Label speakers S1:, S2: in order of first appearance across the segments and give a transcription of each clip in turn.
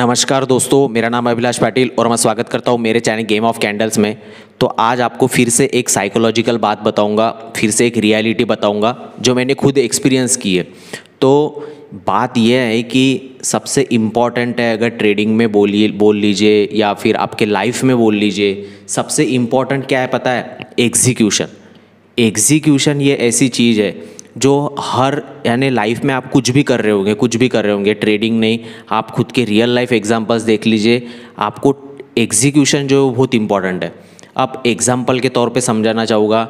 S1: नमस्कार दोस्तों मेरा नाम अभिलाष पाटिल और मैं स्वागत करता हूँ मेरे चैनल गेम ऑफ कैंडल्स में तो आज आपको फिर से एक साइकोलॉजिकल बात बताऊँगा फिर से एक रियलिटी बताऊँगा जो मैंने खुद एक्सपीरियंस की है तो बात यह है कि सबसे इम्पॉर्टेंट है अगर ट्रेडिंग में बोलिए बोल लीजिए या फिर आपके लाइफ में बोल लीजिए सबसे इम्पॉर्टेंट क्या है पता है एग्जीक्यूशन एग्जीक्यूशन ये ऐसी चीज़ है जो हर यानी लाइफ में आप कुछ भी कर रहे होंगे कुछ भी कर रहे होंगे ट्रेडिंग नहीं आप खुद के रियल लाइफ एग्जाम्पल्स देख लीजिए आपको एग्जीक्यूशन जो है बहुत इंपॉर्टेंट है आप एग्जाम्पल के तौर पे समझाना चाहूँगा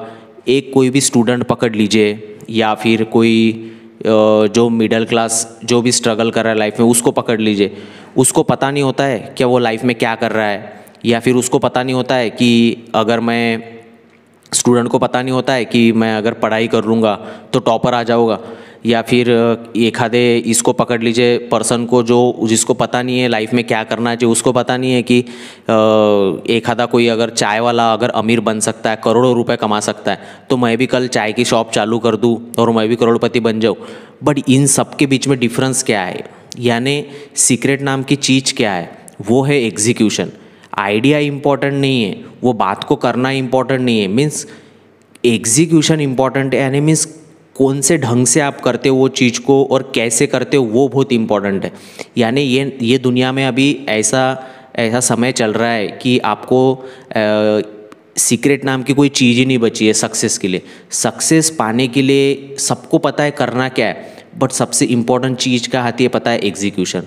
S1: एक कोई भी स्टूडेंट पकड़ लीजिए या फिर कोई जो मिडिल क्लास जो भी स्ट्रगल कर रहा है लाइफ में उसको पकड़ लीजिए उसको पता नहीं होता है क्या वो लाइफ में क्या कर रहा है या फिर उसको पता नहीं होता है कि अगर मैं स्टूडेंट को पता नहीं होता है कि मैं अगर पढ़ाई कर लूँगा तो टॉपर आ जाऊँगा या फिर एक आधे इसको पकड़ लीजिए पर्सन को जो जिसको पता नहीं है लाइफ में क्या करना चाहिए उसको पता नहीं है कि एक आधा कोई अगर चाय वाला अगर अमीर बन सकता है करोड़ों रुपए कमा सकता है तो मैं भी कल चाय की शॉप चालू कर दूँ और मैं भी करोड़पति बन जाऊँ बट इन सब के बीच में डिफरेंस क्या है यानी सीक्रेट नाम की चीज़ क्या है वो है एग्जीक्यूशन आइडिया इम्पॉर्टेंट नहीं है वो बात को करना इम्पॉर्टेंट नहीं है मीन्स एग्जीक्यूशन इम्पॉर्टेंट है यानी मीन्स कौन से ढंग से आप करते हो वो चीज़ को और कैसे करते हो वो बहुत इम्पॉर्टेंट है यानी ये ये दुनिया में अभी ऐसा ऐसा समय चल रहा है कि आपको सीक्रेट नाम की कोई चीज़ ही नहीं बची है सक्सेस के लिए सक्सेस पाने के लिए सबको पता है करना क्या है बट सबसे इम्पॉर्टेंट चीज़ का हाथ ये पता है एग्जीक्यूशन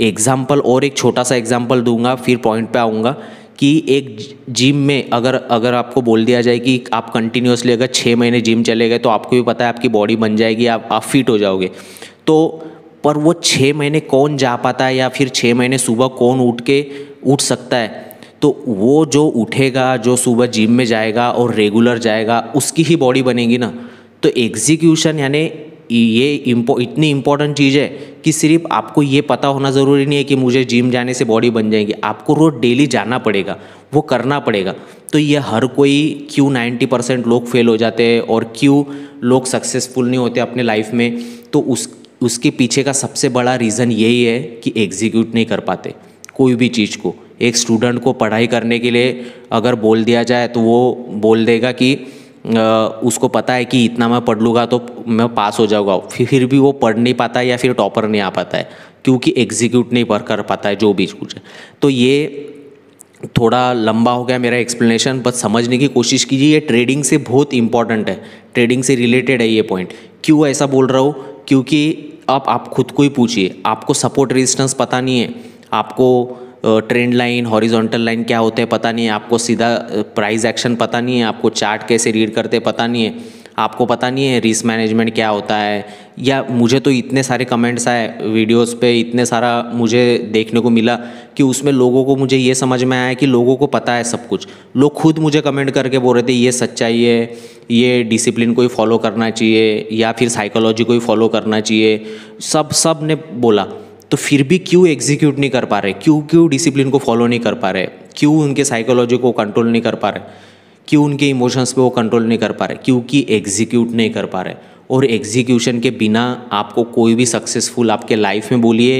S1: एग्ज़ाम्पल और एक छोटा सा एग्ज़ाम्पल दूंगा फिर पॉइंट पे आऊँगा कि एक जिम में अगर अगर आपको बोल दिया जाए कि आप कंटिन्यूसली अगर छः महीने जिम चले गए तो आपको भी पता है आपकी बॉडी बन जाएगी आप आप फिट हो जाओगे तो पर वो छः महीने कौन जा पाता है या फिर छः महीने सुबह कौन उठ के उठ सकता है तो वो जो उठेगा जो सुबह जिम में जाएगा और रेगुलर जाएगा उसकी ही बॉडी बनेगी ना तो एग्जीक्यूशन यानी ये इम्पो इतनी इंपॉर्टेंट चीज़ है कि सिर्फ आपको ये पता होना ज़रूरी नहीं है कि मुझे जिम जाने से बॉडी बन जाएगी आपको रोज़ डेली जाना पड़ेगा वो करना पड़ेगा तो ये हर कोई क्यों नाइन्टी परसेंट लोग फेल हो जाते हैं और क्यों लोग सक्सेसफुल नहीं होते अपने लाइफ में तो उस उसके पीछे का सबसे बड़ा रीज़न यही है कि एग्जीक्यूट नहीं कर पाते कोई भी चीज़ को एक स्टूडेंट को पढ़ाई करने के लिए अगर बोल दिया जाए तो वो बोल देगा कि उसको पता है कि इतना मैं पढ़ लूँगा तो मैं पास हो जाऊँगा फिर भी वो पढ़ नहीं पाता है या फिर टॉपर नहीं आ पाता है क्योंकि एग्जीक्यूट नहीं पर कर पाता है जो भी कुछ है तो ये थोड़ा लंबा हो गया मेरा एक्सप्लेनेशन बस समझने की कोशिश कीजिए ये ट्रेडिंग से बहुत इंपॉर्टेंट है ट्रेडिंग से रिलेटेड है ये पॉइंट क्यों ऐसा बोल रहा हूँ क्योंकि अब आप, आप खुद को ही पूछिए आपको सपोर्ट रेजिस्टेंस पता नहीं है आपको ट्रेंड लाइन हॉरिजॉन्टल लाइन क्या होते हैं पता नहीं है आपको सीधा प्राइस एक्शन पता नहीं है आपको चार्ट कैसे रीड करते पता नहीं है आपको पता नहीं है रिस्क मैनेजमेंट क्या होता है या मुझे तो इतने सारे कमेंट्स आए वीडियोस पे इतने सारा मुझे देखने को मिला कि उसमें लोगों को मुझे ये समझ में आया कि लोगों को पता है सब कुछ लोग खुद मुझे कमेंट करके बोल रहे थे ये सच्चाई है ये डिसिप्लिन को ही फॉलो करना चाहिए या फिर साइकोलॉजी को ही फॉलो करना चाहिए सब सब ने बोला तो फिर भी क्यों एग्जीक्यूट नहीं कर पा रहे क्यों क्यों डिसिप्लिन को फॉलो नहीं कर पा रहे क्यों उनके साइकोलॉजी को कंट्रोल नहीं कर पा रहे क्यों उनके इमोशंस पे वो कंट्रोल नहीं कर पा रहे क्योंकि एग्जीक्यूट नहीं कर पा रहे और एग्जीक्यूशन के बिना आपको कोई भी सक्सेसफुल आपके लाइफ में बोलिए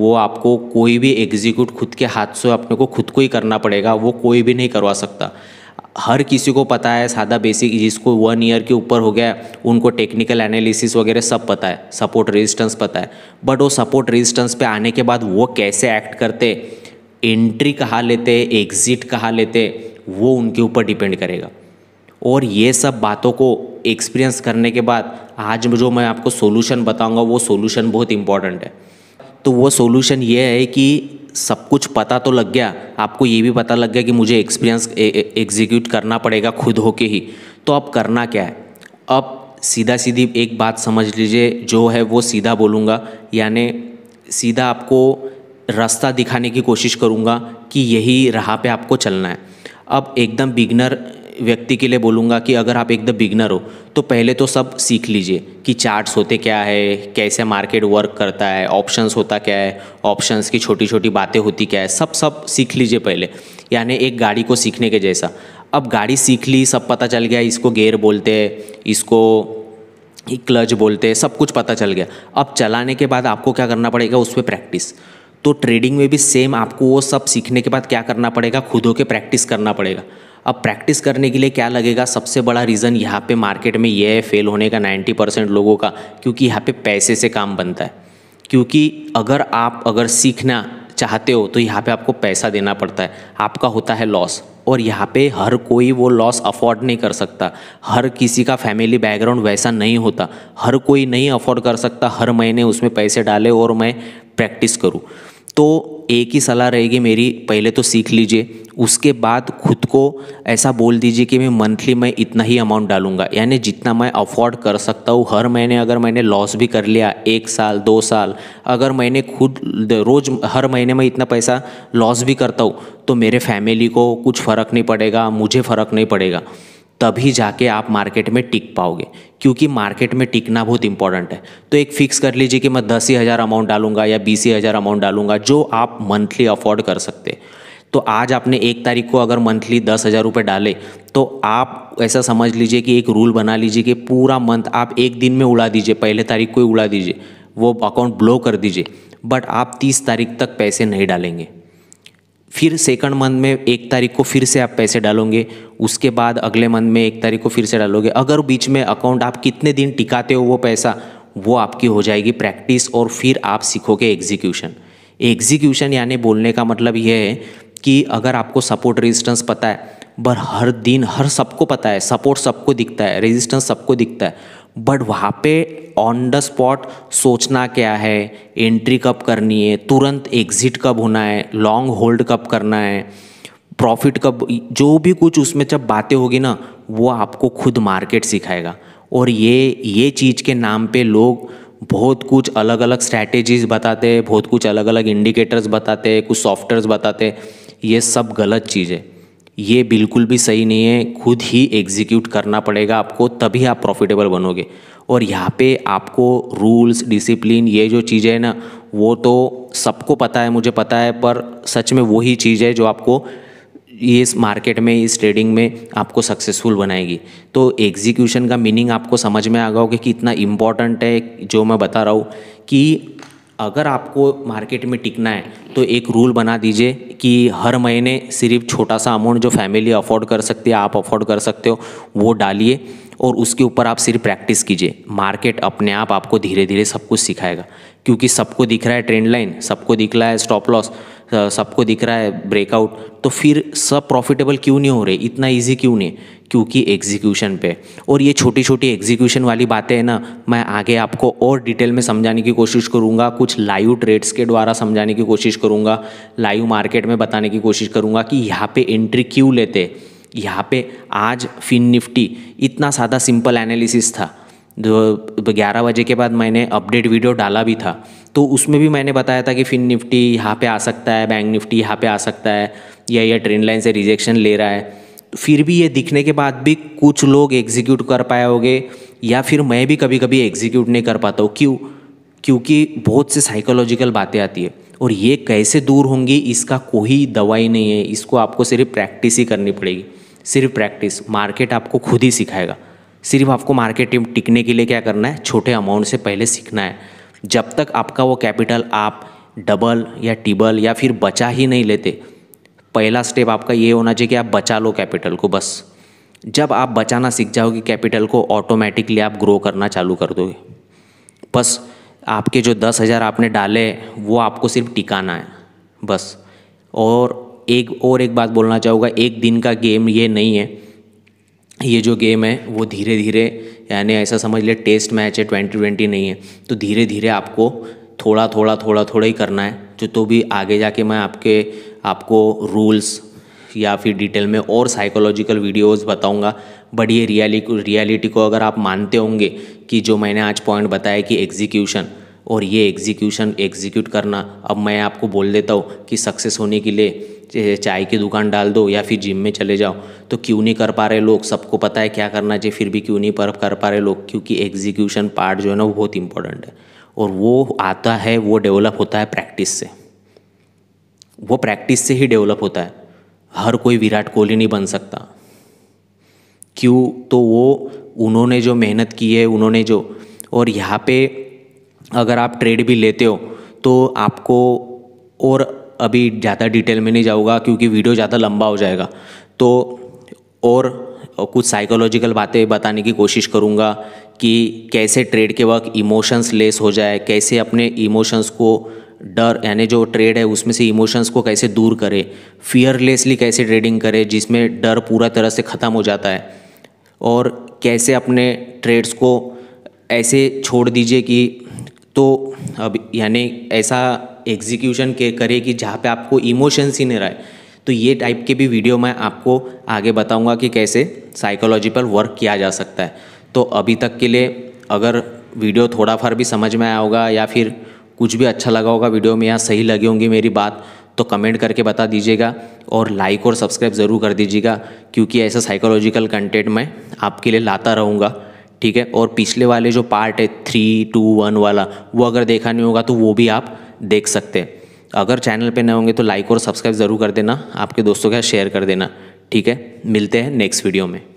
S1: वो आपको कोई भी एग्जीक्यूट खुद के हाथ से अपने को खुद को ही करना पड़ेगा वो कोई भी नहीं करवा सकता हर किसी को पता है सादा बेसिक जिसको वन ईयर के ऊपर हो गया उनको टेक्निकल एनालिसिस वगैरह सब पता है सपोर्ट रेजिस्टेंस पता है बट वो सपोर्ट रेजिस्टेंस पे आने के बाद वो कैसे एक्ट करते एंट्री कहाँ लेते एग्ज़िट कहाँ लेते वो उनके ऊपर डिपेंड करेगा और ये सब बातों को एक्सपीरियंस करने के बाद आज जो मैं आपको सोल्यूशन बताऊँगा वो सोल्यूशन बहुत इंपॉर्टेंट है तो वो सोल्यूशन ये है कि सब कुछ पता तो लग गया आपको ये भी पता लग गया कि मुझे एक्सपीरियंस एग्जीक्यूट करना पड़ेगा खुद होके ही तो अब करना क्या है अब सीधा सीधी एक बात समझ लीजिए जो है वो सीधा बोलूँगा यानी सीधा आपको रास्ता दिखाने की कोशिश करूँगा कि यही राह पे आपको चलना है अब एकदम बिगनर व्यक्ति के लिए बोलूँगा कि अगर आप एकदम बिगनर हो तो पहले तो सब सीख लीजिए कि चार्ट्स होते क्या है कैसे मार्केट वर्क करता है ऑप्शंस होता क्या है ऑप्शंस की छोटी छोटी बातें होती क्या है सब सब सीख लीजिए पहले यानी एक गाड़ी को सीखने के जैसा अब गाड़ी सीख ली सब पता चल गया इसको गेयर बोलते हैं इसको क्लच बोलते हैं सब कुछ पता चल गया अब चलाने के बाद आपको क्या करना पड़ेगा उस पर प्रैक्टिस तो ट्रेडिंग में भी सेम आपको वो सब सीखने के बाद क्या करना पड़ेगा खुद होकर प्रैक्टिस करना पड़ेगा अब प्रैक्टिस करने के लिए क्या लगेगा सबसे बड़ा रीज़न यहाँ पे मार्केट में ये है फेल होने का 90 परसेंट लोगों का क्योंकि यहाँ पे पैसे से काम बनता है क्योंकि अगर आप अगर सीखना चाहते हो तो यहाँ पे आपको पैसा देना पड़ता है आपका होता है लॉस और यहाँ पे हर कोई वो लॉस अफोर्ड नहीं कर सकता हर किसी का फैमिली बैकग्राउंड वैसा नहीं होता हर कोई नहीं अफोर्ड कर सकता हर महीने उसमें पैसे डाले और मैं प्रैक्टिस करूँ तो एक ही सलाह रहेगी मेरी पहले तो सीख लीजिए उसके बाद खुद को ऐसा बोल दीजिए कि मैं मंथली मैं इतना ही अमाउंट डालूंगा यानी जितना मैं अफोर्ड कर सकता हूँ हर महीने अगर मैंने लॉस भी कर लिया एक साल दो साल अगर मैंने खुद रोज़ हर महीने में इतना पैसा लॉस भी करता हूँ तो मेरे फैमिली को कुछ फ़र्क नहीं पड़ेगा मुझे फ़र्क नहीं पड़ेगा तभी जाके आप मार्केट में टिक पाओगे क्योंकि मार्केट में टिकना बहुत इंपॉर्टेंट है तो एक फिक्स कर लीजिए कि मैं दस ही हज़ार अमाउंट डालूंगा या बीस ही हज़ार अमाउंट डालूंगा जो आप मंथली अफोर्ड कर सकते तो आज आपने एक तारीख को अगर मंथली दस हज़ार रुपये डाले तो आप ऐसा समझ लीजिए कि एक रूल बना लीजिए कि पूरा मंथ आप एक दिन में उड़ा दीजिए पहले तारीख को ही उड़ा दीजिए वो अकाउंट ब्लो कर दीजिए बट आप तीस तारीख तक पैसे नहीं डालेंगे फिर सेकंड मंथ में एक तारीख को फिर से आप पैसे डालोगे उसके बाद अगले मंथ में एक तारीख को फिर से डालोगे अगर बीच में अकाउंट आप कितने दिन टिकाते हो वो पैसा वो आपकी हो जाएगी प्रैक्टिस और फिर आप सीखोगे एग्जीक्यूशन एग्जीक्यूशन यानी बोलने का मतलब यह है कि अगर आपको सपोर्ट रेजिस्टेंस पता है पर हर दिन हर सबको पता है सपोर्ट सबको दिखता है रेजिस्टेंस सबको दिखता है बट वहाँ पे ऑन द स्पॉट सोचना क्या है एंट्री कब करनी है तुरंत एग्जिट कब होना है लॉन्ग होल्ड कब करना है प्रॉफिट कब जो भी कुछ उसमें जब बातें होगी ना वो आपको खुद मार्केट सिखाएगा और ये ये चीज़ के नाम पे लोग बहुत कुछ अलग अलग स्ट्रैटेजीज बताते हैं बहुत कुछ अलग अलग इंडिकेटर्स बताते हैं कुछ सॉफ्टवेयर बताते हैं ये सब गलत चीज़ है ये बिल्कुल भी सही नहीं है खुद ही एग्जीक्यूट करना पड़ेगा आपको तभी आप प्रॉफिटेबल बनोगे और यहाँ पे आपको रूल्स डिसिप्लिन ये जो चीज़ें हैं ना वो तो सबको पता है मुझे पता है पर सच में वही चीज़ है जो आपको इस मार्केट में इस ट्रेडिंग में आपको सक्सेसफुल बनाएगी तो एग्जीक्यूशन का मीनिंग आपको समझ में आ गया होगा कि कितना इम्पॉर्टेंट है जो मैं बता रहा हूँ कि अगर आपको मार्केट में टिकना है तो एक रूल बना दीजिए कि हर महीने सिर्फ छोटा सा अमाउंट जो फैमिली अफोर्ड कर सकती है आप अफोर्ड कर सकते हो वो डालिए और उसके ऊपर आप सिर्फ प्रैक्टिस कीजिए मार्केट अपने आप आपको धीरे धीरे सब कुछ सिखाएगा क्योंकि सबको दिख रहा है ट्रेंड लाइन सबको दिख रहा है स्टॉप लॉस सबको दिख रहा है ब्रेकआउट तो फिर सब प्रॉफिटेबल क्यों नहीं हो रहे इतना ईजी क्यों नहीं क्योंकि एग्जीक्यूशन पे और ये छोटी छोटी एग्जीक्यूशन वाली बातें हैं ना मैं आगे आपको और डिटेल में समझाने की कोशिश करूँगा कुछ लाइव ट्रेड्स के द्वारा समझाने की कोशिश करूँगा लाइव मार्केट में बताने की कोशिश करूँगा कि यहाँ पर एंट्री क्यों लेते यहाँ पे आज फिन निफ्टी इतना सादा सिंपल एनालिसिस था ग्यारह बजे के बाद मैंने अपडेट वीडियो डाला भी था तो उसमें भी मैंने बताया था कि फिन निफ्टी यहाँ पे आ सकता है बैंक निफ्टी यहाँ पे आ सकता है या ये ट्रेंड लाइन से रिजेक्शन ले रहा है तो फिर भी ये दिखने के बाद भी कुछ लोग एग्जीक्यूट कर पाए होंगे या फिर मैं भी कभी कभी एग्जीक्यूट नहीं कर पाता हूँ क्यों क्योंकि बहुत से साइकोलॉजिकल बातें आती है और ये कैसे दूर होंगी इसका कोई दवाई नहीं है इसको आपको सिर्फ प्रैक्टिस ही करनी पड़ेगी सिर्फ प्रैक्टिस मार्केट आपको खुद ही सिखाएगा सिर्फ आपको मार्केट टिकने के लिए क्या करना है छोटे अमाउंट से पहले सीखना है जब तक आपका वो कैपिटल आप डबल या टिबल या फिर बचा ही नहीं लेते पहला स्टेप आपका ये होना चाहिए कि आप बचा लो कैपिटल को बस जब आप बचाना सीख जाओगे कैपिटल को ऑटोमेटिकली आप ग्रो करना चालू कर दोगे बस आपके जो दस हज़ार आपने डाले वो आपको सिर्फ टिकाना है बस और एक और एक बात बोलना चाहूँगा एक दिन का गेम ये नहीं है ये जो गेम है वो धीरे धीरे यानी ऐसा समझ ले टेस्ट मैच है ट्वेंटी ट्वेंटी नहीं है तो धीरे धीरे आपको थोड़ा थोड़ा थोड़ा थोड़ा ही करना है जो तो भी आगे जाके मैं आपके आपको रूल्स या फिर डिटेल में और साइकोलॉजिकल वीडियोस बताऊंगा बट ये रियाली रियलिटी को अगर आप मानते होंगे कि जो मैंने आज पॉइंट बताया कि एग्जीक्यूशन और ये एग्जीक्यूशन एग्जीक्यूट करना अब मैं आपको बोल देता हूँ कि सक्सेस होने के लिए चाय की दुकान डाल दो या फिर जिम में चले जाओ तो क्यों नहीं कर पा रहे लोग सबको पता है क्या करना चाहिए फिर भी क्यों नहीं पर कर पा रहे लोग क्योंकि एग्जीक्यूशन पार्ट जो है ना वो बहुत इंपॉर्टेंट है और वो आता है वो डेवलप होता है प्रैक्टिस से वो प्रैक्टिस से ही डेवलप होता है हर कोई विराट कोहली नहीं बन सकता क्यों तो वो उन्होंने जो मेहनत की है उन्होंने जो और यहाँ पे अगर आप ट्रेड भी लेते हो तो आपको और अभी ज़्यादा डिटेल में नहीं जाऊँगा क्योंकि वीडियो ज़्यादा लंबा हो जाएगा तो और कुछ साइकोलॉजिकल बातें बताने की कोशिश करूँगा कि कैसे ट्रेड के वक्त इमोशंस लेस हो जाए कैसे अपने इमोशंस को डर यानी जो ट्रेड है उसमें से इमोशंस को कैसे दूर करें फियरलेसली कैसे ट्रेडिंग करें जिसमें डर पूरा तरह से ख़त्म हो जाता है और कैसे अपने ट्रेड्स को ऐसे छोड़ दीजिए कि तो अब यानी ऐसा एग्जीक्यूशन के करेगी जहाँ पे आपको इमोशंस ही नहीं रहे तो ये टाइप के भी वीडियो मैं आपको आगे बताऊंगा कि कैसे साइकोलॉजी पर वर्क किया जा सकता है तो अभी तक के लिए अगर वीडियो थोड़ा फार भी समझ में आया होगा या फिर कुछ भी अच्छा लगा होगा वीडियो में या सही लगी होंगी मेरी बात तो कमेंट करके बता दीजिएगा और लाइक और सब्सक्राइब ज़रूर कर दीजिएगा क्योंकि ऐसा साइकोलॉजिकल कंटेंट मैं आपके लिए लाता रहूँगा ठीक है और पिछले वाले जो पार्ट है थ्री टू वन वाला वो अगर देखा नहीं होगा तो वो भी आप देख सकते हैं अगर चैनल पे नए होंगे तो लाइक और सब्सक्राइब ज़रूर कर देना आपके दोस्तों के साथ शेयर कर देना ठीक है मिलते हैं नेक्स्ट वीडियो में